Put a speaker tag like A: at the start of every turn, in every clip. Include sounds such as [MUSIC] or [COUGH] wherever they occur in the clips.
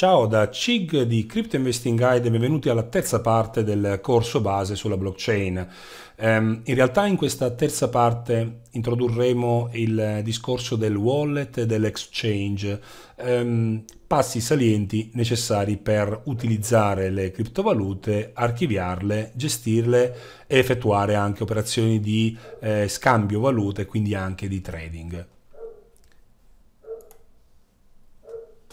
A: Ciao da Cig di Crypto Investing Guide e benvenuti alla terza parte del corso base sulla blockchain. Um, in realtà in questa terza parte introdurremo il discorso del wallet e dell'exchange, um, passi salienti necessari per utilizzare le criptovalute, archiviarle, gestirle e effettuare anche operazioni di eh, scambio valute, quindi anche di trading.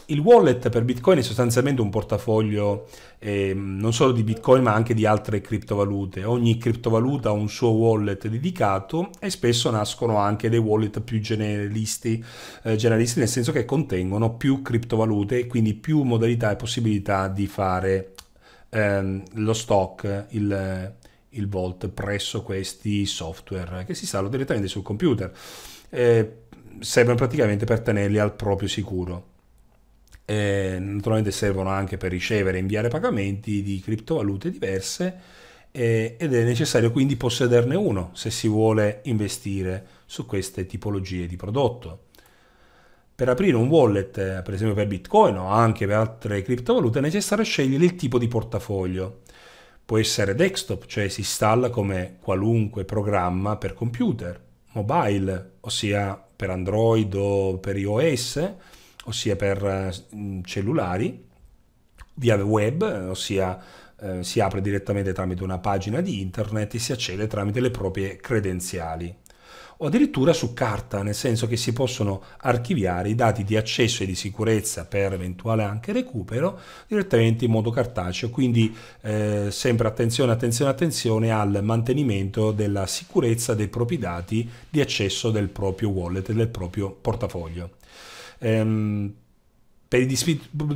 A: il wallet per Bitcoin è sostanzialmente un portafoglio eh, non solo di Bitcoin ma anche di altre criptovalute. Ogni criptovaluta ha un suo wallet dedicato e spesso nascono anche dei wallet più generalisti, eh, generalisti nel senso che contengono più criptovalute e quindi più modalità e possibilità di fare ehm, lo stock, il, il vault presso questi software che si installano direttamente sul computer. Eh, servono praticamente per tenerli al proprio sicuro eh, naturalmente servono anche per ricevere e inviare pagamenti di criptovalute diverse eh, ed è necessario quindi possederne uno se si vuole investire su queste tipologie di prodotto. Per aprire un wallet, eh, per esempio per Bitcoin o anche per altre criptovalute, è necessario scegliere il tipo di portafoglio. Può essere desktop, cioè si installa come qualunque programma per computer, mobile, ossia per Android o per iOS, ossia per eh, cellulari, via web, ossia eh, si apre direttamente tramite una pagina di internet e si accede tramite le proprie credenziali o addirittura su carta, nel senso che si possono archiviare i dati di accesso e di sicurezza per eventuale anche recupero direttamente in modo cartaceo, quindi eh, sempre attenzione, attenzione, attenzione al mantenimento della sicurezza dei propri dati di accesso del proprio wallet del proprio portafoglio. Ehm, per i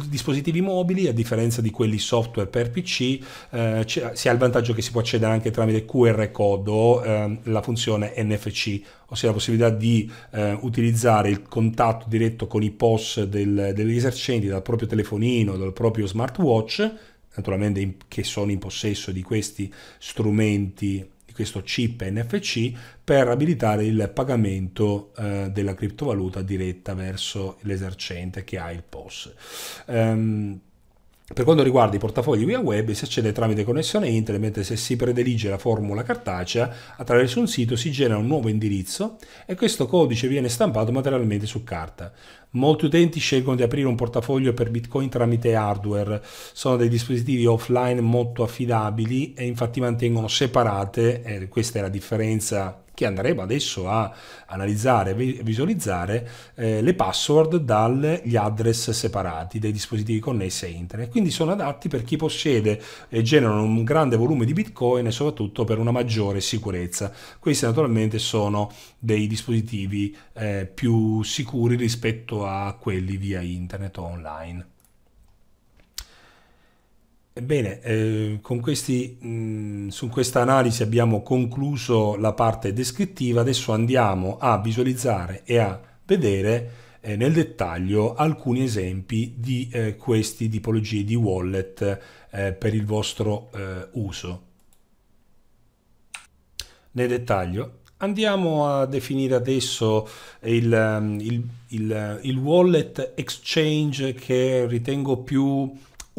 A: dispositivi mobili, a differenza di quelli software per PC, eh, si ha il vantaggio che si può accedere anche tramite QR code o eh, la funzione NFC, ossia la possibilità di eh, utilizzare il contatto diretto con i POS del, degli esercenti dal proprio telefonino, dal proprio smartwatch, naturalmente in, che sono in possesso di questi strumenti di questo chip NFC per abilitare il pagamento eh, della criptovaluta diretta verso l'esercente che ha il POS. Um, ehm, per quanto riguarda i portafogli via web, si accede tramite connessione internet, mentre se si predilige la formula cartacea, attraverso un sito si genera un nuovo indirizzo e questo codice viene stampato materialmente su carta. Molti utenti scelgono di aprire un portafoglio per Bitcoin tramite hardware, sono dei dispositivi offline molto affidabili e infatti mantengono separate, eh, questa è la differenza che andremo adesso a analizzare e visualizzare eh, le password dagli address separati dei dispositivi connessi a internet. Quindi sono adatti per chi possiede e generano un grande volume di bitcoin e soprattutto per una maggiore sicurezza. Questi naturalmente sono dei dispositivi eh, più sicuri rispetto a quelli via internet o online. Ebbene, eh, con questi, mh, mm, su questa analisi abbiamo concluso la parte descrittiva, adesso andiamo a visualizzare e a vedere eh, nel dettaglio alcuni esempi di eh, queste tipologie di wallet eh, per il vostro eh, uso. Nel dettaglio andiamo a definire adesso il, mm, il, il, eh, il wallet exchange che ritengo più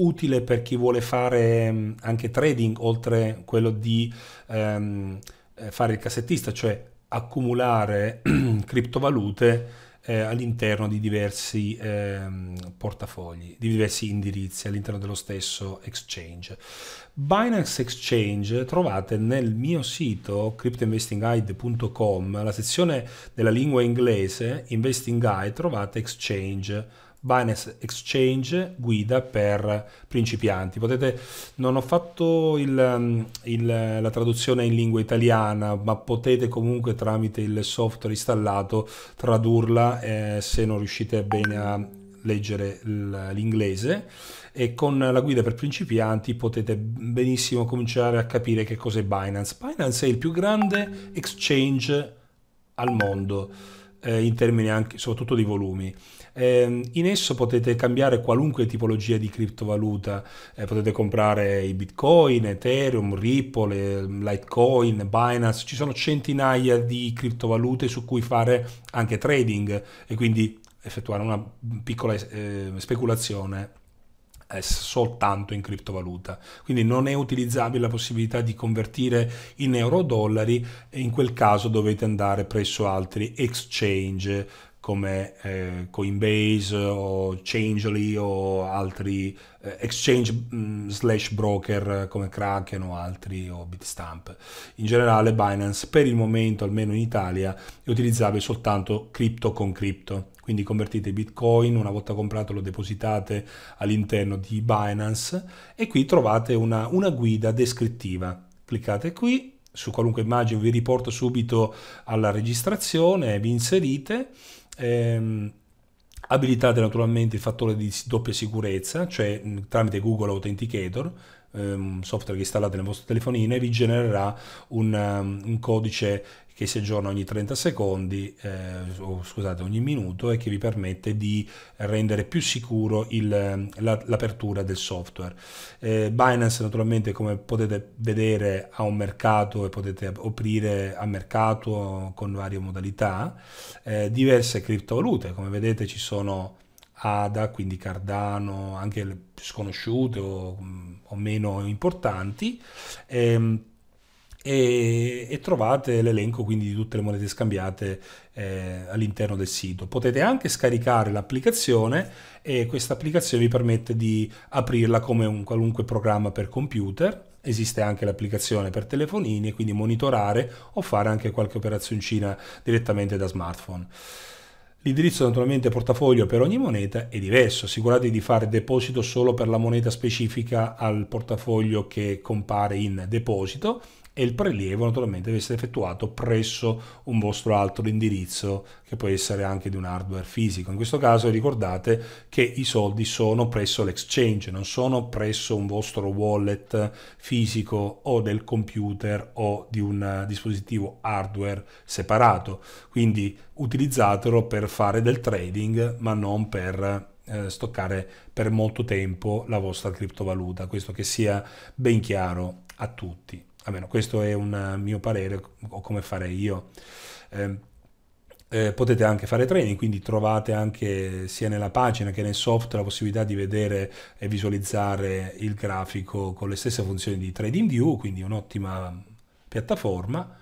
A: utile per chi vuole fare mm, anche trading, oltre quello di ehm, eh, fare il cassettista, cioè accumulare [CLEARS THROAT] criptovalute eh, all'interno di diversi ehm, portafogli, di diversi indirizzi all'interno dello stesso exchange. Binance Exchange trovate nel mio sito cryptoinvestingguide.com, alla sezione della lingua inglese Investing Guide trovate Exchange Binance Exchange guida per principianti. Potete, non ho fatto il, mm, il, la traduzione in lingua italiana, ma potete comunque tramite il software installato tradurla eh, se non riuscite bene a leggere l'inglese e con la guida per principianti potete benissimo cominciare a capire che cos'è Binance. Binance è il più grande exchange al mondo eh, in termini anche, soprattutto di volumi. Eh, in esso potete cambiare qualunque tipologia di criptovaluta, eh, potete comprare i bitcoin, Ethereum, Ripple, ehm, Litecoin, Binance, ci sono centinaia di criptovalute su cui fare anche trading e quindi effettuare una piccola eh, speculazione è soltanto in criptovaluta. Quindi non è utilizzabile la possibilità di convertire in euro o dollari e in quel caso dovete andare presso altri exchange come eh, Coinbase o Changely o altri eh, exchange mh, mm, slash broker come Kraken o altri o Bitstamp. In generale Binance per il momento, almeno in Italia, è utilizzabile soltanto cripto con cripto. Quindi convertite Bitcoin, una volta comprato lo depositate all'interno di Binance e qui trovate una, una guida descrittiva. Cliccate qui, su qualunque immagine vi riporto subito alla registrazione, vi inserite. Ehm, abilitate naturalmente il fattore di doppia sicurezza, cioè tramite Google Authenticator, un ehm, software che installate nel vostro telefonino e vi genererà un, um, un codice che si aggiorna ogni 30 secondi, eh, o scusate, ogni minuto e che vi permette di rendere più sicuro ehm, l'apertura la, del software. Eh, Binance naturalmente come potete vedere ha un mercato e potete aprire a mercato con varie modalità, eh, diverse criptovalute, come vedete ci sono ADA, quindi Cardano, anche le sconosciute o, mm, o meno importanti. Ehm, e, e, trovate l'elenco quindi di tutte le monete scambiate eh, all'interno del sito. Potete anche scaricare l'applicazione e questa applicazione vi permette di aprirla come un qualunque programma per computer. Esiste anche l'applicazione per telefonini e quindi monitorare o fare anche qualche operazioncina direttamente da smartphone. L'indirizzo naturalmente portafoglio per ogni moneta è diverso, assicuratevi di fare deposito solo per la moneta specifica al portafoglio che compare in deposito e il prelievo naturalmente deve essere effettuato presso un vostro altro indirizzo che può essere anche di un hardware fisico. In questo caso ricordate che i soldi sono presso l'exchange, non sono presso un vostro wallet fisico o del computer o di un dispositivo hardware separato. Quindi utilizzatelo per fare del trading ma non per eh, stoccare per molto tempo la vostra criptovaluta, questo che sia ben chiaro a tutti almeno questo è un mio parere o come farei io. Eh, eh, potete anche fare training, quindi trovate anche sia nella pagina che nel software la possibilità di vedere e visualizzare il grafico con le stesse funzioni di TradingView, quindi un'ottima piattaforma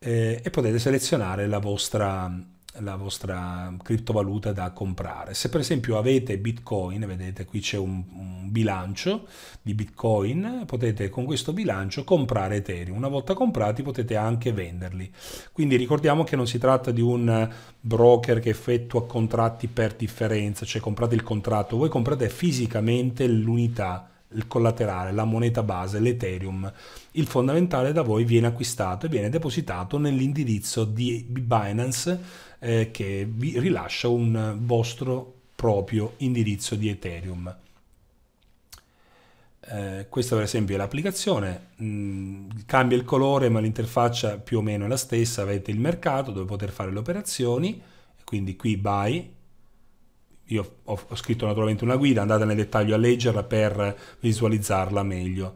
A: eh, e potete selezionare la vostra, la vostra criptovaluta da comprare. Se per esempio avete Bitcoin, vedete qui c'è un, un bilancio di Bitcoin, potete con questo bilancio comprare Ethereum. Una volta comprati potete anche venderli. Quindi ricordiamo che non si tratta di un broker che effettua contratti per differenza, cioè comprate il contratto, voi comprate fisicamente l'unità il collaterale, la moneta base, l'Ethereum. Il fondamentale da voi viene acquistato e viene depositato nell'indirizzo di Binance eh, che vi rilascia un vostro proprio indirizzo di Ethereum. Eh, questa per esempio è l'applicazione, mh, mm, cambia il colore ma l'interfaccia più o meno è la stessa, avete il mercato dove poter fare le operazioni, quindi qui buy, io ho, ho scritto naturalmente una guida, andate nel dettaglio a leggerla per visualizzarla meglio.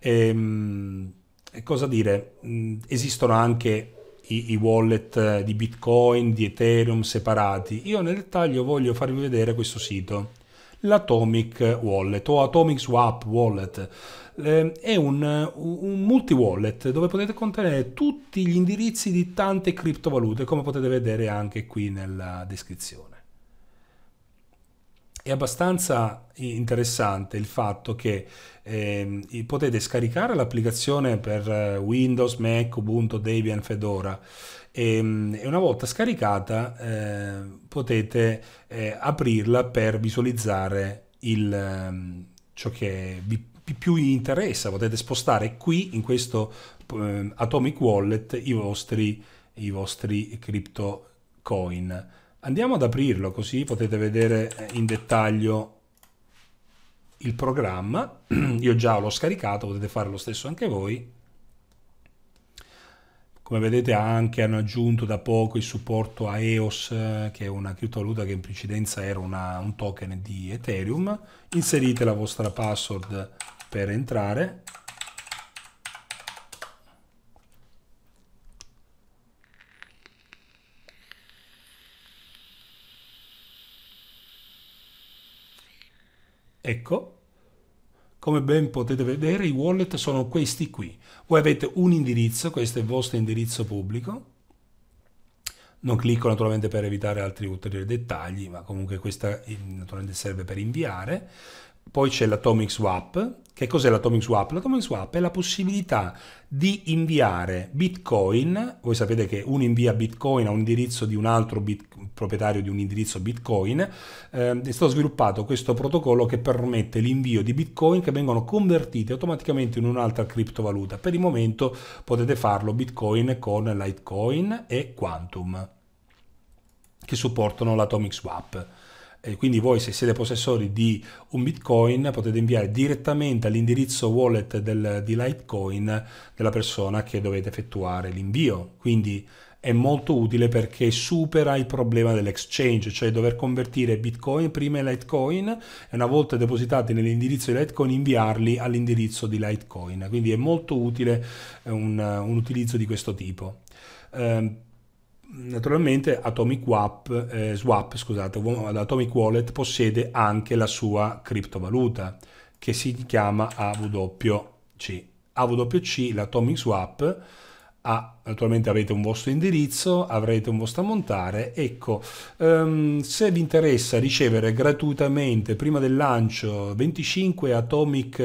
A: Ehm, e, mh, cosa dire, mh, mm, esistono anche i, i, wallet eh, di Bitcoin, di Ethereum separati, io nel dettaglio voglio farvi vedere questo sito l'Atomic Wallet o Atomic Swap Wallet. Ehm, è un, un multi-wallet dove potete contenere tutti gli indirizzi di tante criptovalute, come potete vedere anche qui nella descrizione è abbastanza interessante il fatto che eh, potete scaricare l'applicazione per eh, Windows, Mac, Ubuntu, Debian, Fedora e, ehm, e una volta scaricata eh, potete eh, aprirla per visualizzare il, ehm, ciò che vi più interessa, potete spostare qui in questo ehm, Atomic Wallet i vostri, i vostri crypto coin. Andiamo ad aprirlo così potete vedere eh, in dettaglio il programma. [CLEARS THROAT] Io già l'ho scaricato, potete fare lo stesso anche voi. Come vedete anche hanno aggiunto da poco il supporto a EOS, eh, che è una criptovaluta che in precedenza era una, un token di Ethereum. Inserite la vostra password per entrare. Ecco, come ben potete vedere i wallet sono questi qui. Voi avete un indirizzo, questo è il vostro indirizzo pubblico. Non clicco naturalmente per evitare altri ulteriori dettagli, ma comunque questa eh, naturalmente serve per inviare. Poi c'è l'atomic swap. Che cos'è l'atomic swap? L'atomic swap è la possibilità di inviare bitcoin, voi sapete che uno invia bitcoin a un indirizzo di un altro bit, proprietario di un indirizzo bitcoin, eh, è stato sviluppato questo protocollo che permette l'invio di bitcoin che vengono convertiti automaticamente in un'altra criptovaluta. Per il momento potete farlo bitcoin con Litecoin e Quantum che supportano l'atomic swap. E quindi voi se siete possessori di un bitcoin potete inviare direttamente all'indirizzo wallet del, di Litecoin della persona che dovete effettuare l'invio. Quindi è molto utile perché supera il problema dell'exchange, cioè dover convertire bitcoin prima in Litecoin e una volta depositati nell'indirizzo di Litecoin inviarli all'indirizzo di Litecoin. Quindi è molto utile un, un utilizzo di questo tipo. Eh, naturalmente Atomic Wap, eh, Swap, scusate, Atomic Wallet possiede anche la sua criptovaluta che si chiama AWC. AWC, l'Atomic Swap, ha naturalmente avete un vostro indirizzo, avrete un vostro ammontare. Ecco, um, se vi interessa ricevere gratuitamente prima del lancio 25 Atomic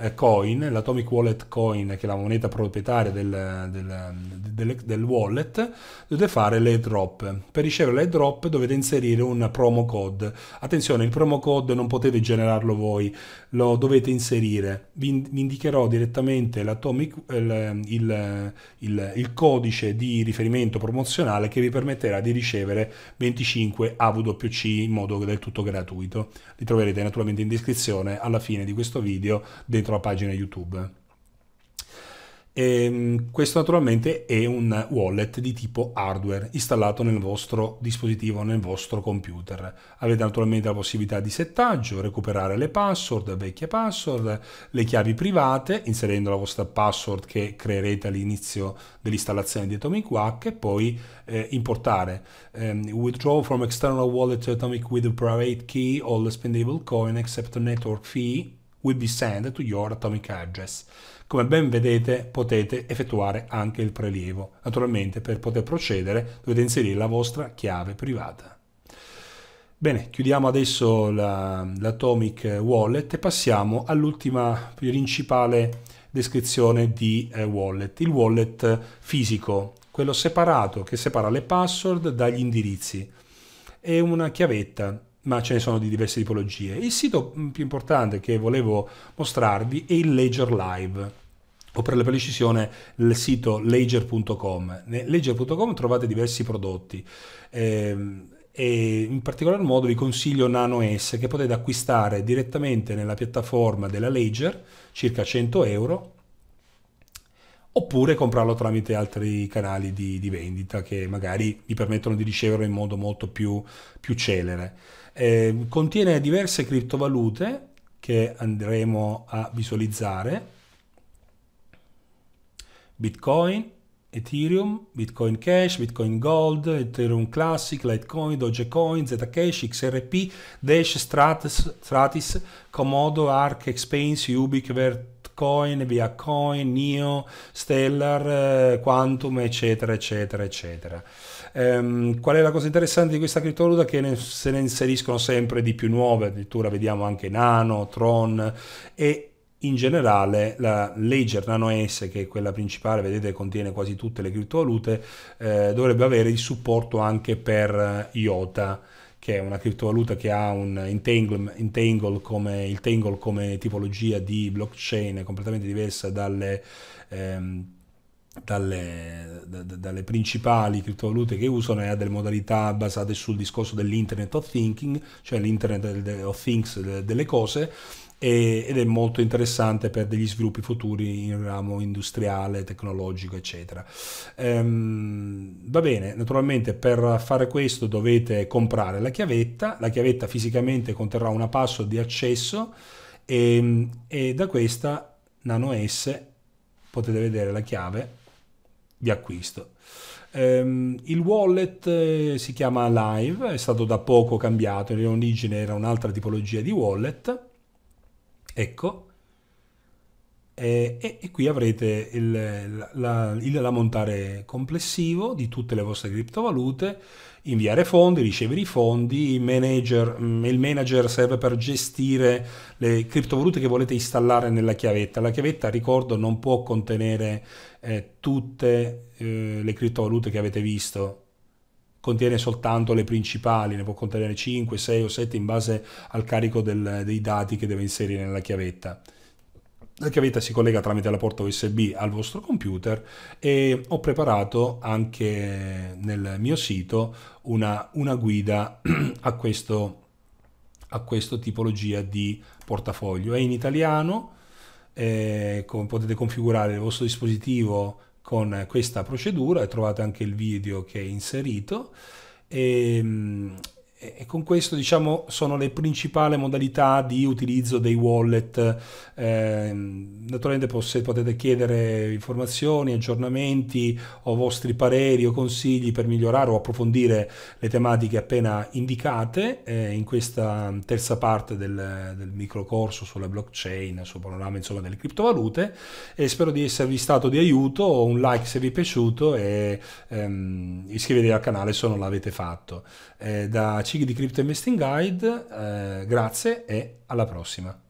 A: eh, Coin, l'Atomic Wallet Coin che è la moneta proprietaria del, del, del, del wallet, dovete fare le drop. Per ricevere le drop dovete inserire un promo code. Attenzione, il promo code non potete generarlo voi, lo dovete inserire. Vi, indicherò direttamente l'atomic, eh, il, il, il, il codice di riferimento promozionale che vi permetterà di ricevere 25 AWC in modo del tutto gratuito. Li troverete naturalmente in descrizione alla fine di questo video dentro la pagina YouTube. E ehm, questo naturalmente è un wallet di tipo hardware installato nel vostro dispositivo, nel vostro computer. Avete naturalmente la possibilità di settaggio, recuperare le password, vecchie password, le chiavi private, inserendo la vostra password che creerete all'inizio dell'installazione di Atomic Wack e poi eh, importare um, ehm, withdraw from external wallet to Atomic with a private key all spendable coin except network fee will be sent to your atomic address. Come ben vedete potete effettuare anche il prelievo. Naturalmente per poter procedere dovete inserire la vostra chiave privata. Bene, chiudiamo adesso l'Atomic la, Wallet e passiamo all'ultima principale descrizione di eh, wallet, il wallet fisico, quello separato che separa le password dagli indirizzi. È una chiavetta ma ce ne sono di diverse tipologie. Il sito mm, più importante che volevo mostrarvi è il Ledger Live o per la precisione il sito ledger.com. Ledger.com trovate diversi prodotti. Eh, e in particolar modo vi consiglio Nano S che potete acquistare direttamente nella piattaforma della Ledger circa 100 euro oppure comprarlo tramite altri canali di, di, vendita che magari mi permettono di riceverlo in modo molto più, più celere. Eh, contiene diverse criptovalute che andremo a visualizzare, Bitcoin, Ethereum, Bitcoin Cash, Bitcoin Gold, Ethereum Classic, Litecoin, Dogecoin, Zcash, XRP, Dash, Stratis, Stratis Comodo, Arc, Expense, Ubic, Bitcoin, via Coin, NIO, Stellar, eh, Quantum, eccetera, eccetera, eccetera. Ehm, qual è la cosa interessante di questa criptovaluta? Che ne, se ne inseriscono sempre di più nuove, addirittura vediamo anche Nano, Tron e in generale la Ledger Nano S, che è quella principale, vedete contiene quasi tutte le criptovalute, eh, dovrebbe avere il supporto anche per eh, IOTA che è una criptovaluta che ha un entangle, entangle come, il tangle come tipologia di blockchain completamente diversa dalle... Ehm, dalle, da, dalle, principali criptovalute che usano è a delle modalità basate sul discorso dell'Internet of Thinking, cioè l'Internet of Things delle cose, ed è molto interessante per degli sviluppi futuri in ramo industriale, tecnologico, eccetera. Ehm, va bene, naturalmente per fare questo dovete comprare la chiavetta, la chiavetta fisicamente conterrà una password di accesso e, ehm, e da questa nano S potete vedere la chiave di acquisto. Um, il wallet eh, si chiama Live, è stato da poco cambiato, in origine era un'altra tipologia di wallet. Ecco, e, eh, e, e, qui avrete il, la, il, l'ammontare complessivo di tutte le vostre criptovalute, inviare fondi, ricevere i fondi, il manager, mm, il manager serve per gestire le criptovalute che volete installare nella chiavetta. La chiavetta, ricordo, non può contenere eh, tutte eh, le criptovalute che avete visto, contiene soltanto le principali, ne può contenere 5, 6 o 7 in base al carico del, dei dati che deve inserire nella chiavetta. La chiavetta si collega tramite la porta USB al vostro computer e ho preparato anche nel mio sito una, una guida [CLEARS THROAT] a, questo, a questa tipologia di portafoglio. È in italiano, eh, come potete configurare il vostro dispositivo con questa procedura e trovate anche il video che è inserito. E, ehm, e con questo diciamo sono le principali modalità di utilizzo dei wallet eh, naturalmente poss- potete chiedere informazioni aggiornamenti o vostri pareri o consigli per migliorare o approfondire le tematiche appena indicate eh, in questa terza parte del, del microcorso sulla blockchain sul panorama insomma delle criptovalute e spero di esservi stato di aiuto un like se vi è piaciuto e ehm, iscrivetevi al canale se non l'avete fatto eh, da CIG di Crypto Investing Guide, eh, grazie e alla prossima.